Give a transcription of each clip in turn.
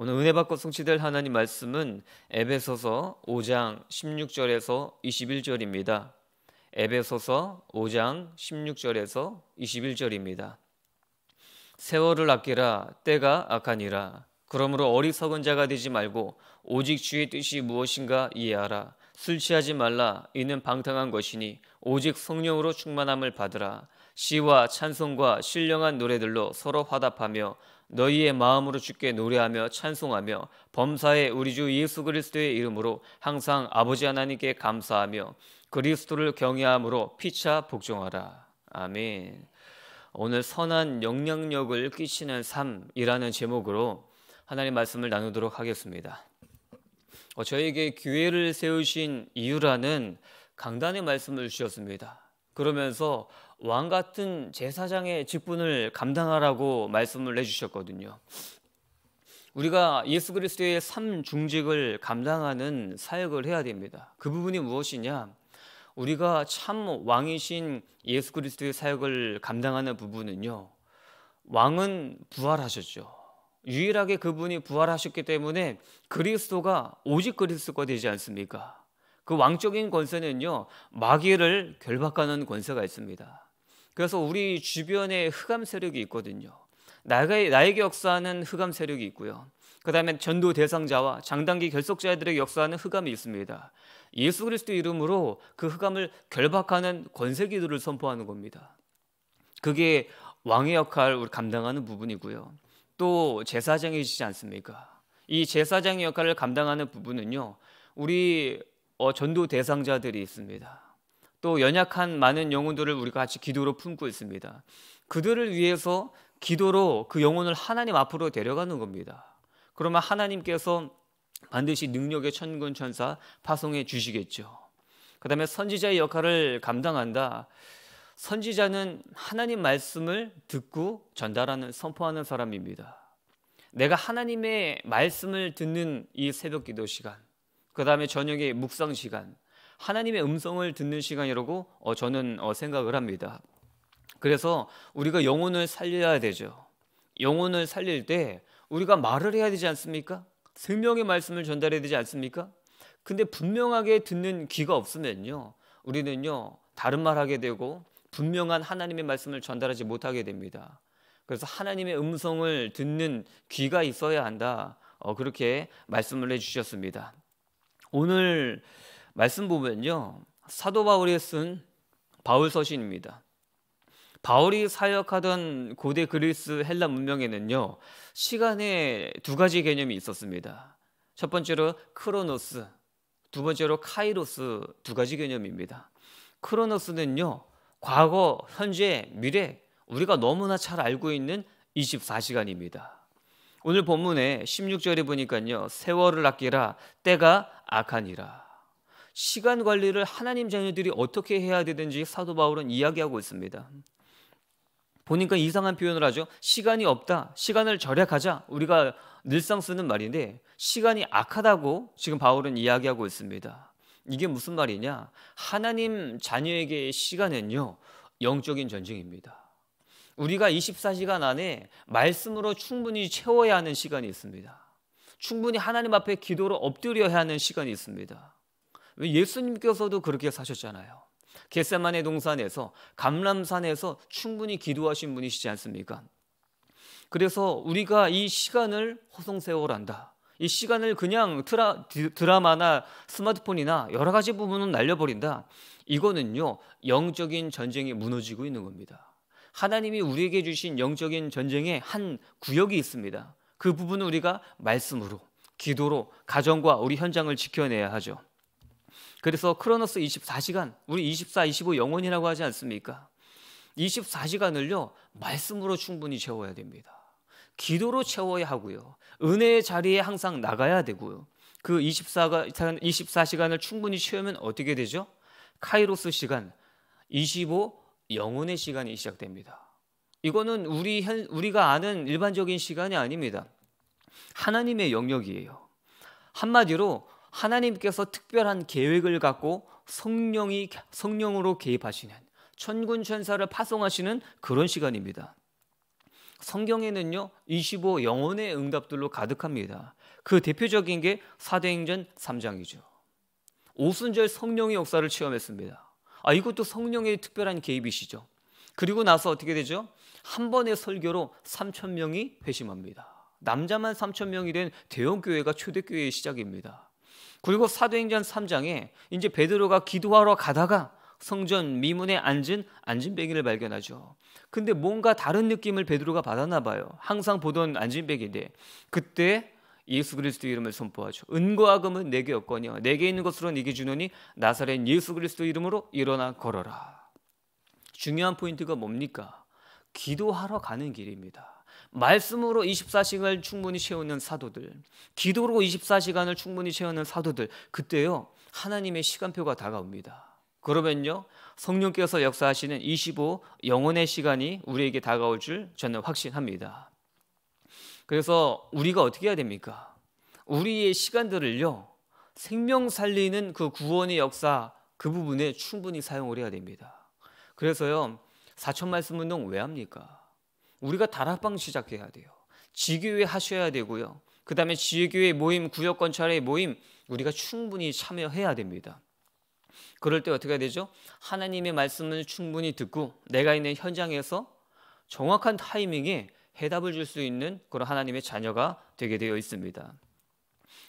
오늘 은혜 받고 성취될 하나님 말씀은 에베소서 5장 16절에서 21절입니다. 에베소서 5장 16절에서 21절입니다. 세월을 아끼라 때가 악하니라 그러므로 어리석은 자가 되지 말고 오직 주의 뜻이 무엇인가 이해하라 술 취하지 말라 이는 방탕한 것이니 오직 성령으로 충만함을 받으라 시와 찬송과 신령한 노래들로 서로 화답하며 너희의 마음으로 주께 노래하며 찬송하며 범사에 우리 주 예수 그리스도의 이름으로 항상 아버지 하나님께 감사하며 그리스도를 경외함으로 피차 복종하라. 아멘. 오늘 선한 영향력을 끼치는 삶이라는 제목으로 하나님 말씀을 나누도록 하겠습니다. 어, 저에게 기회를 세우신 이유라는 강단의 말씀을 주셨습니다. 그러면서 왕 같은 제사장의 직분을 감당하라고 말씀을 해주셨거든요. 우리가 예수 그리스도의 삼중직을 감당하는 사역을 해야 됩니다. 그 부분이 무엇이냐? 우리가 참 왕이신 예수 그리스도의 사역을 감당하는 부분은요. 왕은 부활하셨죠. 유일하게 그분이 부활하셨기 때문에 그리스도가 오직 그리스도가 되지 않습니까? 그 왕적인 권세는요, 마귀를 결박하는 권세가 있습니다. 그래서 우리 주변에 흑암 세력이 있거든요. 나에게, 나에게 역사하는 흑암 세력이 있고요. 그 다음에 전도 대상자와 장단기 결속자들에게 역사하는 흑암이 있습니다. 예수 그리스도 이름으로 그 흑암을 결박하는 권세기도를 선포하는 겁니다. 그게 왕의 역할을 감당하는 부분이고요. 또 제사장이시지 않습니까? 이 제사장의 역할을 감당하는 부분은요. 우리 어, 전도 대상자들이 있습니다. 또 연약한 많은 영혼들을 우리가 같이 기도로 품고 있습니다. 그들을 위해서 기도로 그 영혼을 하나님 앞으로 데려가는 겁니다. 그러면 하나님께서 반드시 능력의 천군 천사 파송해 주시겠죠. 그다음에 선지자의 역할을 감당한다. 선지자는 하나님 말씀을 듣고 전달하는 선포하는 사람입니다. 내가 하나님의 말씀을 듣는 이 새벽 기도 시간, 그 다음에 저녁의 묵상 시간, 하나님의 음성을 듣는 시간이라고 어, 저는 어, 생각을 합니다. 그래서 우리가 영혼을 살려야 되죠. 영혼을 살릴 때 우리가 말을 해야 되지 않습니까? 설명의 말씀을 전달해야 되지 않습니까? 근데 분명하게 듣는 귀가 없으면요. 우리는요. 다른 말 하게 되고 분명한 하나님의 말씀을 전달하지 못하게 됩니다. 그래서 하나님의 음성을 듣는 귀가 있어야 한다. 어, 그렇게 말씀을 해주셨습니다. 오늘 말씀 보면요. 사도 바울이 쓴 바울 서신입니다. 바울이 사역하던 고대 그리스 헬라 문명에는요. 시간에 두 가지 개념이 있었습니다. 첫 번째로 크로노스, 두 번째로 카이로스 두 가지 개념입니다. 크로노스는요. 과거, 현재, 미래 우리가 너무나 잘 알고 있는 24시간입니다. 오늘 본문에 16절에 보니까요. 세월을 아끼라 때가 악하니라. 시간 관리를 하나님 자녀들이 어떻게 해야 되는지 사도 바울은 이야기하고 있습니다. 보니까 이상한 표현을 하죠. 시간이 없다. 시간을 절약하자. 우리가 늘상 쓰는 말인데 시간이 악하다고 지금 바울은 이야기하고 있습니다. 이게 무슨 말이냐? 하나님 자녀에게 시간은요. 영적인 전쟁입니다. 우리가 24시간 안에 말씀으로 충분히 채워야 하는 시간이 있습니다. 충분히 하나님 앞에 기도로 엎드려야 하는 시간이 있습니다. 예수님께서도 그렇게 사셨잖아요. 겟세만의 동산에서 감람산에서 충분히 기도하신 분이시지 않습니까? 그래서 우리가 이 시간을 허송세월한다. 이 시간을 그냥 트라, 드라마나 스마트폰이나 여러 가지 부분은 날려버린다. 이거는요, 영적인 전쟁이 무너지고 있는 겁니다. 하나님이 우리에게 주신 영적인 전쟁의 한 구역이 있습니다. 그 부분을 우리가 말씀으로, 기도로, 가정과 우리 현장을 지켜내야 하죠. 그래서 크로노스 24시간, 우리 24, 25 영혼이라고 하지 않습니까? 24시간을요, 말씀으로 충분히 채워야 됩니다. 기도로 채워야 하고요. 은혜의 자리에 항상 나가야 되고요. 그2 4 24시간을 충분히 채우면 어떻게 되죠? 카이로스 시간, 25 영혼의 시간이 시작됩니다. 이거는 우리 현, 우리가 아는 일반적인 시간이 아닙니다. 하나님의 영역이에요. 한마디로 하나님께서 특별한 계획을 갖고 성령이 성령으로 개입하시는 천군 천사를 파송하시는 그런 시간입니다. 성경에는요 25 영혼의 응답들로 가득합니다. 그 대표적인 게 사도행전 3장이죠. 오순절 성령의 역사를 체험했습니다. 아 이것도 성령의 특별한 개입이시죠. 그리고 나서 어떻게 되죠? 한 번의 설교로 3천 명이 회심합니다. 남자만 3천 명이 된 대형 교회가 초대 교회의 시작입니다. 그리고 사도행전 3장에 이제 베드로가 기도하러 가다가 성전 미문에 앉은 안진뱅이를 발견하죠. 근데 뭔가 다른 느낌을 베드로가 받았나 봐요. 항상 보던 안진뱅인데 그때 예수 그리스도 이름을 선포하죠. 은거와 금은 내게 없거니와 내게 있는 것으로 는 네게 주노니 나사렛 예수 그리스도 이름으로 일어나 걸어라. 중요한 포인트가 뭡니까? 기도하러 가는 길입니다. 말씀으로 24시간을 충분히 채우는 사도들, 기도로 24시간을 충분히 채우는 사도들, 그때요, 하나님의 시간표가 다가옵니다. 그러면요, 성령께서 역사하시는 25 영혼의 시간이 우리에게 다가올 줄 저는 확신합니다. 그래서 우리가 어떻게 해야 됩니까? 우리의 시간들을요, 생명 살리는 그 구원의 역사 그 부분에 충분히 사용을 해야 됩니다. 그래서요, 사천 말씀 운동 왜 합니까? 우리가 다락방 시작해야 돼요. 지교회 하셔야 되고요. 그 다음에 지교회 모임, 구역 관찰의 모임 우리가 충분히 참여해야 됩니다. 그럴 때 어떻게 해야 되죠? 하나님의 말씀을 충분히 듣고 내가 있는 현장에서 정확한 타이밍에 해답을 줄 수 있는 그런 하나님의 자녀가 되게 되어 있습니다.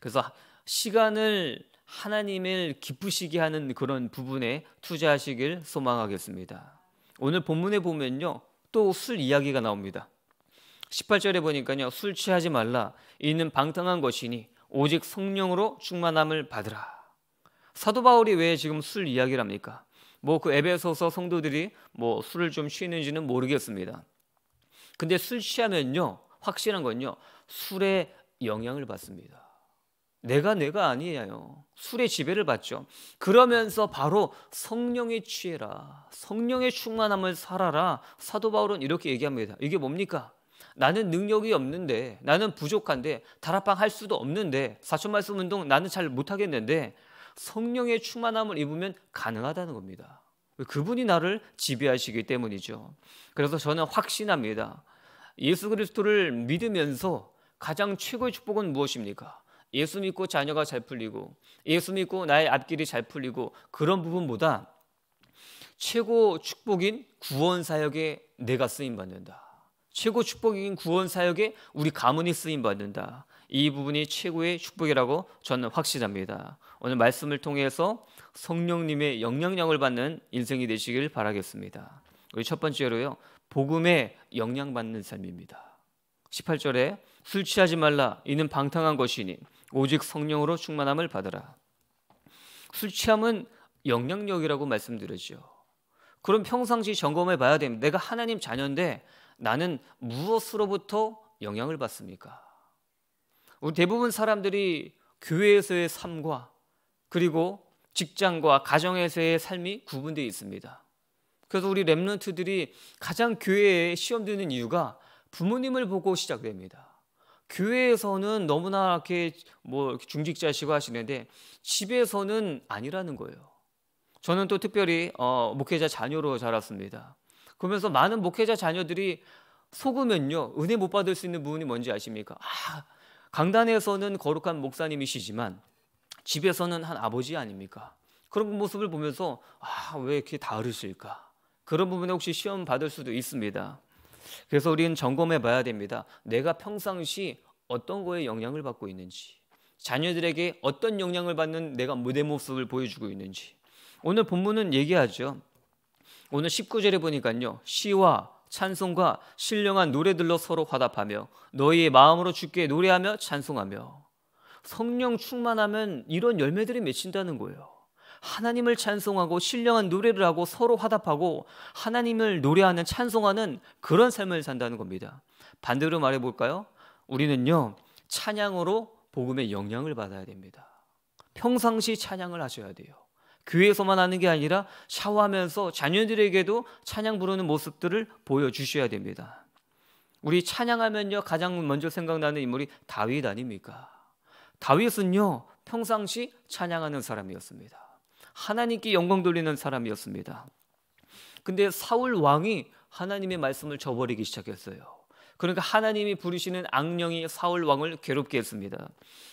그래서 시간을 하나님을 기쁘시게 하는 그런 부분에 투자하시길 소망하겠습니다. 오늘 본문에 보면요. 또술 이야기가 나옵니다. 18절에 보니까요. 술 취하지 말라. 이는 방탕한 것이니 오직 성령으로 충만함을 받으라. 사도 바울이 왜 지금 술 이야기를 니까뭐 그 에베소서 성도들이 뭐 술을 좀 쉬는지는 모르겠습니다. 근데 술 취하면요. 확실한 건요. 술의 영향을 받습니다. 내가 내가 아니에요. 술의 지배를 받죠. 그러면서 바로 성령의 취해라. 성령의 충만함을 살아라. 사도 바울은 이렇게 얘기합니다. 이게 뭡니까? 나는 능력이 없는데, 나는 부족한데, 다락방 할 수도 없는데, 사촌 말씀 운동 나는 잘 못하겠는데, 성령의 충만함을 입으면 가능하다는 겁니다. 그분이 나를 지배하시기 때문이죠. 그래서 저는 확신합니다. 예수 그리스도를 믿으면서 가장 최고의 축복은 무엇입니까? 예수 믿고 자녀가 잘 풀리고 예수 믿고 나의 앞길이 잘 풀리고 그런 부분보다 최고 축복인 구원 사역에 내가 쓰임 받는다. 최고 축복인 구원 사역에 우리 가문이 쓰임 받는다. 이 부분이 최고의 축복이라고 저는 확신합니다. 오늘 말씀을 통해서 성령님의 영향력을 받는 인생이 되시길 바라겠습니다. 우리 첫 번째로요. 복음에 영향받는 삶입니다. 18절에 술 취하지 말라 이는 방탕한 것이니 오직 성령으로 충만함을 받으라. 술 취함은 영향력이라고 말씀드렸죠. 그럼 평상시 점검해 봐야 됩니다. 내가 하나님 자녀인데 나는 무엇으로부터 영향을 받습니까? 우리 대부분 사람들이 교회에서의 삶과 그리고 직장과 가정에서의 삶이 구분되어 있습니다. 그래서 우리 랩런트들이 가장 교회에 시험 드는 이유가 부모님을 보고 시작됩니다. 교회에서는 너무나 이렇게 뭐 중직자시고 하시는데 집에서는 아니라는 거예요. 저는 또 특별히 어, 목회자 자녀로 자랐습니다. 그러면서 많은 목회자 자녀들이 속으면요 은혜 못 받을 수 있는 부분이 뭔지 아십니까? 아, 강단에서는 거룩한 목사님이시지만 집에서는 한 아버지 아닙니까? 그런 모습을 보면서 아, 왜 이렇게 다르실까? 그런 부분에 혹시 시험 받을 수도 있습니다. 그래서 우리는 점검해 봐야 됩니다. 내가 평상시 어떤 거에 영향을 받고 있는지, 자녀들에게 어떤 영향을 받는 내가 무대 모습을 보여주고 있는지. 오늘 본문은 얘기하죠. 오늘 19절에 보니까요. 시와 찬송과 신령한 노래들로 서로 화답하며 너희의 마음으로 주께 노래하며 찬송하며 성령 충만하면 이런 열매들이 맺힌다는 거예요. 하나님을 찬송하고 신령한 노래를 하고 서로 화답하고 하나님을 노래하는 찬송하는 그런 삶을 산다는 겁니다. 반대로 말해 볼까요? 우리는요. 찬양으로 복음의 영향을 받아야 됩니다. 평상시 찬양을 하셔야 돼요. 교회에서만 하는 게 아니라 샤워하면서 자녀들에게도 찬양 부르는 모습들을 보여주셔야 됩니다. 우리 찬양하면요 가장 먼저 생각나는 인물이 다윗 아닙니까? 다윗은요 평상시 찬양하는 사람이었습니다. 하나님께 영광 돌리는 사람이었습니다. 근데 사울 왕이 하나님의 말씀을 저버리기 시작했어요. 그러니까 하나님이 부르시는 악령이 사울 왕을 괴롭게 했습니다.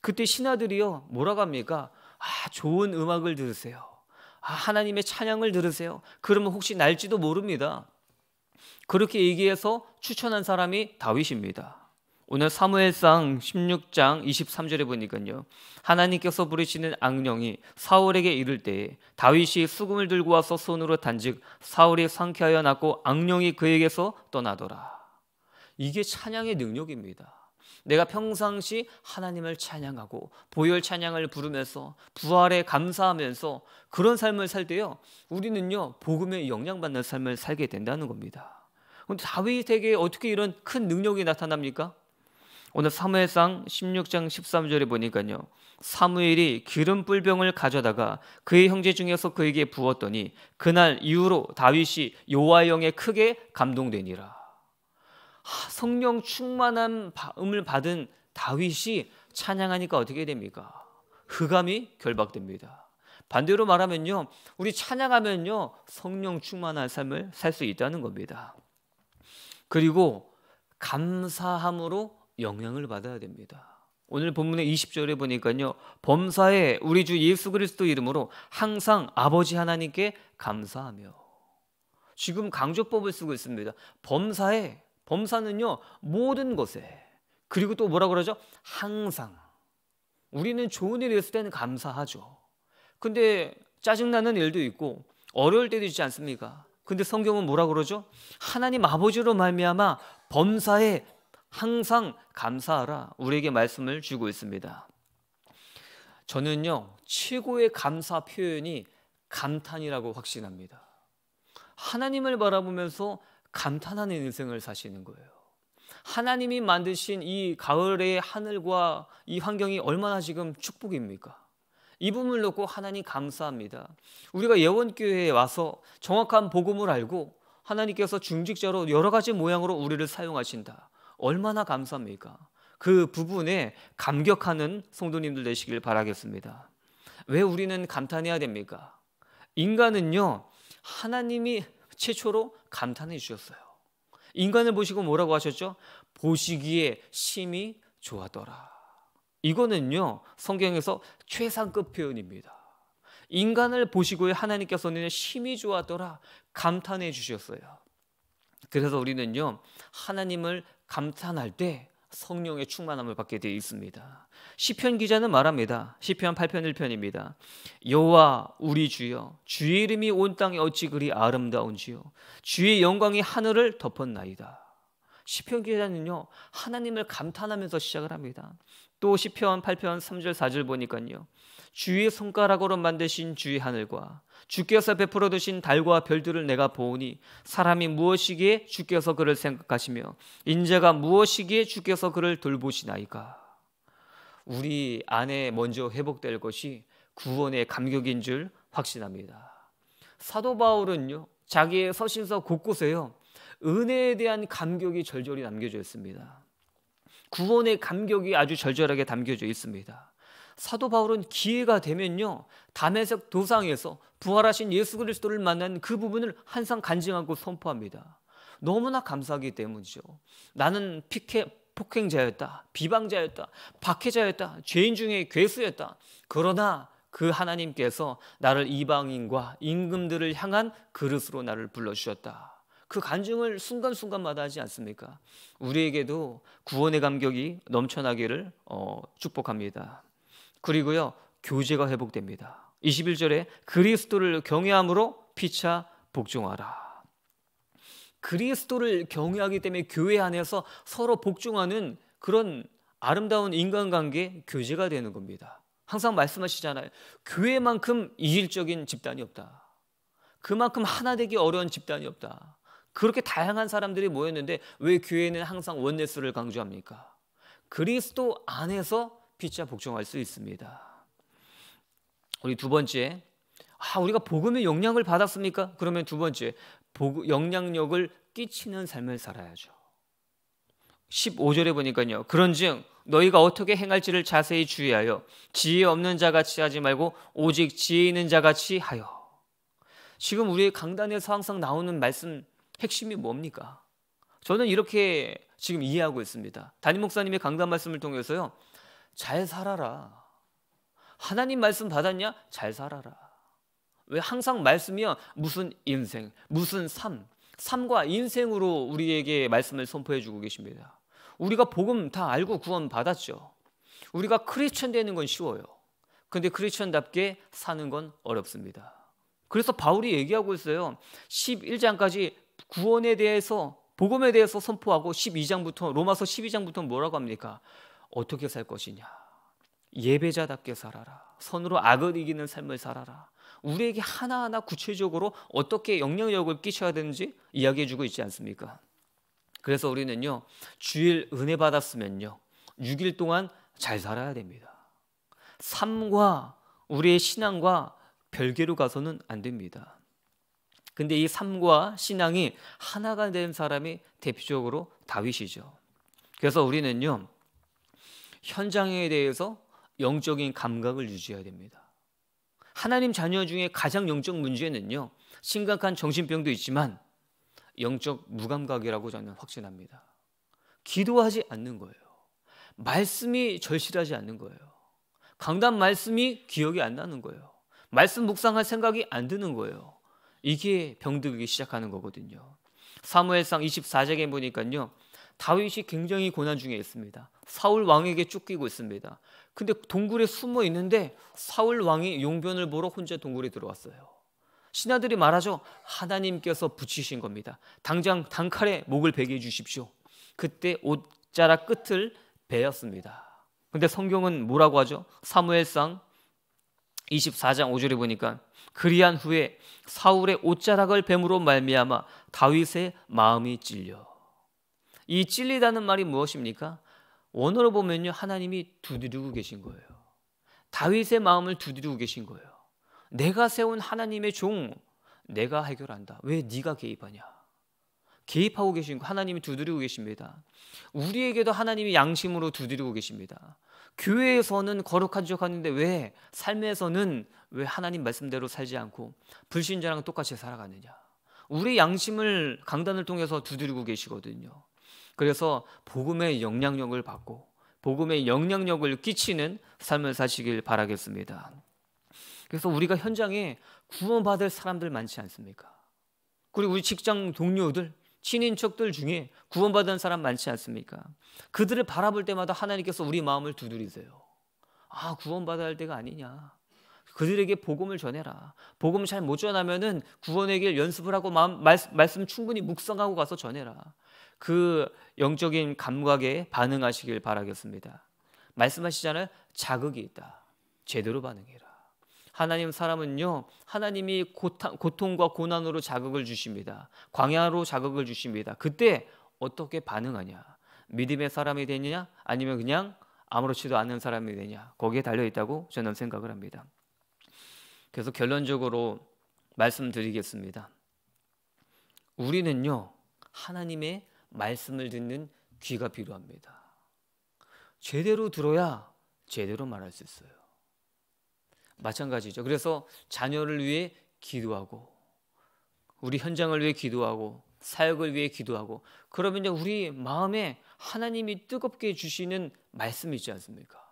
그때 신하들이요 몰아갑니까? 아, 좋은 음악을 들으세요. 아, 하나님의 찬양을 들으세요. 그러면 혹시 날지도 모릅니다. 그렇게 얘기해서 추천한 사람이 다윗입니다. 오늘 사무엘상 16장 23절에 보니까요. 하나님께서 부르시는 악령이 사울에게 이를 때에 다윗이 수금을 들고 와서 손으로 단직 사울이 상쾌하여 났고 악령이 그에게서 떠나더라. 이게 찬양의 능력입니다. 내가 평상시 하나님을 찬양하고 보혈 찬양을 부르면서 부활에 감사하면서 그런 삶을 살 때요. 우리는요. 복음에 영향받는 삶을 살게 된다는 겁니다. 근데 다윗에게 어떻게 이런 큰 능력이 나타납니까? 오늘 사무엘상 16장 13절에 보니까요. 사무엘이 기름 뿔병을 가져다가 그의 형제 중에서 그에게 부었더니 그날 이후로 다윗이 요와 영에 크게 감동되니라. 성령 충만한 음을 받은 다윗이 찬양하니까 어떻게 됩니까? 흑암이 결박됩니다. 반대로 말하면요. 우리 찬양하면요. 성령 충만한 삶을 살 수 있다는 겁니다. 그리고 감사함으로 영향을 받아야 됩니다. 오늘 본문의 20절에 보니까요. 범사에 우리 주 예수 그리스도 이름으로 항상 아버지 하나님께 감사하며 지금 강조법을 쓰고 있습니다. 범사에 범사는요. 모든 것에 그리고 또 뭐라 그러죠? 항상 우리는 좋은 일이 있을 때는 감사하죠. 근데 짜증나는 일도 있고 어려울 때도 있지 않습니까? 근데 성경은 뭐라 그러죠? 하나님 아버지로 말미암아 범사에 항상 감사하라 우리에게 말씀을 주고 있습니다. 저는요, 최고의 감사 표현이 감탄이라고 확신합니다. 하나님을 바라보면서 감탄하는 인생을 사시는 거예요. 하나님이 만드신 이 가을의 하늘과 이 환경이 얼마나 지금 축복입니까? 이 부분을 놓고 하나님 감사합니다. 우리가 예원교회에 와서 정확한 복음을 알고 하나님께서 중직자로 여러 가지 모양으로 우리를 사용하신다. 얼마나 감사합니까? 그 부분에 감격하는 성도님들 되시길 바라겠습니다. 왜 우리는 감탄해야 됩니까? 인간은요, 하나님이 최초로 감탄해 주셨어요. 인간을 보시고 뭐라고 하셨죠? 보시기에 심히 좋아더라. 이거는요, 성경에서 최상급 표현입니다. 인간을 보시고 하나님께서는 심히 좋았더라 감탄해 주셨어요. 그래서 우리는요, 하나님을 감탄할 때 성령의 충만함을 받게 되어 있습니다. 시편 기자는 말합니다. 시편 8편 1편입니다. 여호와 우리 주여 주의 이름이 온 땅에 어찌 그리 아름다운지요 주의 영광이 하늘을 덮었나이다. 시편 기자는요. 하나님을 감탄하면서 시작을 합니다. 또 시편 8편 3절 4절 보니까요. 주의 손가락으로 만드신 주의 하늘과 주께서 베풀어 두신 달과 별들을 내가 보오니 사람이 무엇이기에 주께서 그를 생각하시며 인자가 무엇이기에 주께서 그를 돌보시나이까 우리 안에 먼저 회복될 것이 구원의 감격인 줄 확신합니다. 사도 바울은요 자기의 서신서 곳곳에요 은혜에 대한 감격이 절절히 남겨져 있습니다. 구원의 감격이 아주 절절하게 담겨져 있습니다. 사도 바울은 기회가 되면요. 담에색 도상에서 부활하신 예수 그리스도를 만난 그 부분을 항상 간증하고 선포합니다. 너무나 감사하기 때문이죠. 나는 피케, 폭행자였다. 비방자였다. 박해자였다. 죄인 중에 괴수였다. 그러나 그 하나님께서 나를 이방인과 임금들을 향한 그릇으로 나를 불러주셨다. 그 간증을 순간순간마다 하지 않습니까? 우리에게도 구원의 감격이 넘쳐나기를 어, 축복합니다. 그리고요, 교제가 회복됩니다. 21절에 그리스도를 경외함으로 피차 복종하라. 그리스도를 경외하기 때문에 교회 안에서 서로 복종하는 그런 아름다운 인간관계 교제가 되는 겁니다. 항상 말씀하시잖아요. 교회만큼 이질적인 집단이 없다. 그만큼 하나 되기 어려운 집단이 없다. 그렇게 다양한 사람들이 모였는데 왜 교회는 항상 원내수를 강조합니까? 그리스도 안에서 피차 복종할 수 있습니다. 우리 두 번째, 아 우리가 복음의 영향을 받았습니까? 그러면 두 번째, 복, 영향력을 끼치는 삶을 살아야죠. 15절에 보니까요. 그런즉 너희가 어떻게 행할지를 자세히 주의하여 지혜 없는 자같이 하지 말고 오직 지혜 있는 자같이 하여. 지금 우리 강단에서 항상 나오는 말씀 핵심이 뭡니까? 저는 이렇게 지금 이해하고 있습니다. 담임 목사님의 강단 말씀을 통해서요. 잘 살아라. 하나님 말씀 받았냐? 잘 살아라. 왜 항상 말씀이야? 무슨 인생, 무슨 삶. 삶과 인생으로 우리에게 말씀을 선포해 주고 계십니다. 우리가 복음 다 알고 구원 받았죠. 우리가 크리스천 되는 건 쉬워요. 근데 크리스천답게 사는 건 어렵습니다. 그래서 바울이 얘기하고 있어요. 11장까지 구원에 대해서 복음에 대해서 선포하고 12장부터 로마서 12장부터 뭐라고 합니까? 어떻게 살 것이냐. 예배자답게 살아라. 선으로 악을 이기는 삶을 살아라. 우리에게 하나하나 구체적으로 어떻게 영향력을 끼쳐야 되는지 이야기해 주고 있지 않습니까? 그래서 우리는요, 주일 은혜 받았으면요, 6일 동안 잘 살아야 됩니다. 삶과 우리의 신앙과 별개로 가서는 안 됩니다. 근데 이 삶과 신앙이 하나가 된 사람이 대표적으로 다윗이죠. 그래서 우리는요, 현장에 대해서 영적인 감각을 유지해야 됩니다. 하나님 자녀 중에 가장 영적 문제는요, 심각한 정신병도 있지만 영적 무감각이라고 저는 확신합니다. 기도하지 않는 거예요. 말씀이 절실하지 않는 거예요. 강단 말씀이 기억이 안 나는 거예요. 말씀 묵상할 생각이 안 드는 거예요. 이게 병들기 시작하는 거거든요. 사무엘상 24장에 보니까요. 다윗이 굉장히 고난 중에 있습니다. 사울 왕에게 쫓기고 있습니다. 근데 동굴에 숨어 있는데 사울 왕이 용변을 보러 혼자 동굴에 들어왔어요. 신하들이 말하죠. 하나님께서 붙이신 겁니다. 당장 단칼에 목을 베게 주십시오. 그때 옷자락 끝을 베었습니다. 근데 성경은 뭐라고 하죠? 사무엘상 24장 5절에 보니까 그리한 후에 사울의 옷자락을 뱀으로 말미암아 다윗의 마음이 찔려 이 찔리다는 말이 무엇입니까? 원어로 보면요. 하나님이 두드리고 계신 거예요. 다윗의 마음을 두드리고 계신 거예요. 내가 세운 하나님의 종 내가 해결한다. 왜 네가 개입하냐? 개입하고 계신 거 하나님이 두드리고 계십니다. 우리에게도 하나님이 양심으로 두드리고 계십니다. 교회에서는 거룩한 지적하는데 왜 삶에서는 왜 하나님 말씀대로 살지 않고 불신자랑 똑같이 살아가느냐? 우리 양심을 강단을 통해서 두드리고 계시거든요. 그래서 복음의 영향력을 받고 복음의 영향력을 끼치는 삶을 사시길 바라겠습니다. 그래서 우리가 현장에 구원받을 사람들 많지 않습니까? 그리고 우리 직장 동료들, 친인척들 중에 구원받은 사람 많지 않습니까? 그들을 바라볼 때마다 하나님께서 우리 마음을 두드리세요. 아, 구원받아야 할 때가 아니냐. 그들에게 복음을 전해라. 복음 잘못전하면 구원의 길 연습을 하고 마음, 말, 말씀 충분히 묵상하고 가서 전해라. 그 영적인 감각에 반응하시길 바라겠습니다. 말씀하시잖아요. 자극이 있다. 제대로 반응해라. 하나님 사람은요, 하나님이 고통, 과 고난으로 자극을 주십니다. 광야로 자극을 주십니다. 그때 어떻게 반응하냐? 믿음의 사람이 되느냐? 아니면 그냥 아무렇지도 않은 사람이 되냐? 거기에 달려 있다고 저는 생각을 합니다. 그래서 결론적으로 말씀드리겠습니다. 우리는요, 하나님의 말씀을 듣는 귀가 필요합니다. 제대로 들어야 제대로 말할 수 있어요. 마찬가지죠. 그래서 자녀를 위해 기도하고 우리 현장을 위해 기도하고 사역을 위해 기도하고 그러면 이제 우리 마음에 하나님이 뜨겁게 주시는 말씀이 있지 않습니까?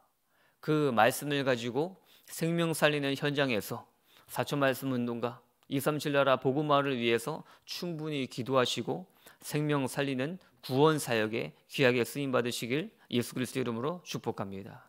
그 말씀을 가지고 생명 살리는 현장에서 사천 말씀 운동가 237나라 복음화를 위해서 충분히 기도하시고 생명 살리는 구원 사역에 귀하게 쓰임 받으시길 예수 그리스도 이름으로 축복합니다.